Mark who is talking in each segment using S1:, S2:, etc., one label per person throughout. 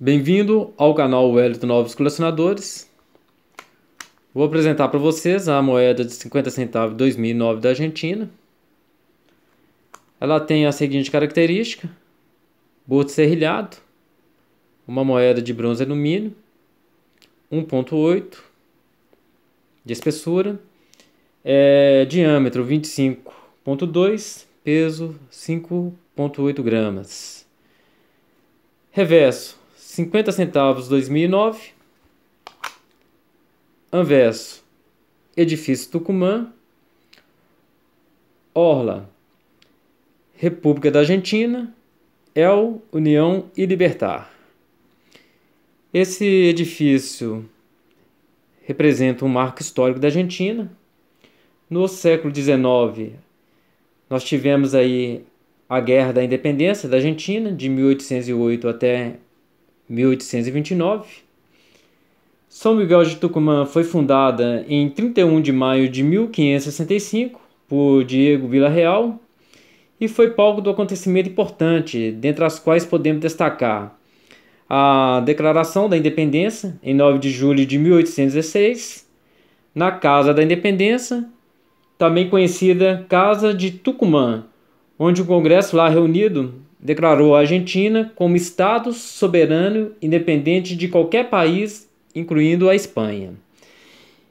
S1: Bem-vindo ao canal Wellington Novos Colecionadores. Vou apresentar para vocês a moeda de 50 centavos 2009 da Argentina. Ela tem a seguinte característica: bordo serrilhado, uma moeda de bronze e alumínio, 1.8 de espessura, é, diâmetro 25.2, peso 5.8 gramas. Reverso 50 centavos 2009. Anverso, Edifício Tucumã. Orla, República da Argentina. El, União e Libertar. Esse edifício representa um marco histórico da Argentina. No século XIX, nós tivemos aí a Guerra da Independência da Argentina, de 1808 até 1829. São Miguel de Tucumã foi fundada em 31 de maio de 1565 por Diego Villarreal e foi palco do acontecimento importante, dentre as quais podemos destacar a Declaração da Independência, em 9 de julho de 1816, na Casa da Independência, também conhecida Casa de Tucumã, onde o Congresso lá reunido declarou a Argentina como Estado soberano independente de qualquer país, incluindo a Espanha.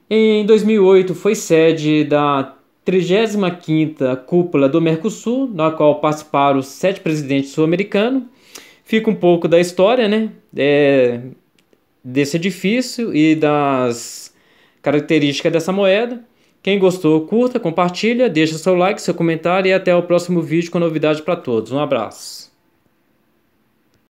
S1: Em 2008 foi sede da 35ª cúpula do Mercosul, na qual participaram os sete presidentes sul-americanos. Fica um pouco da história né? É, desse edifício e das características dessa moeda. Quem gostou, curta, compartilha, deixa seu like, seu comentário e até o próximo vídeo com novidade para todos. Um abraço.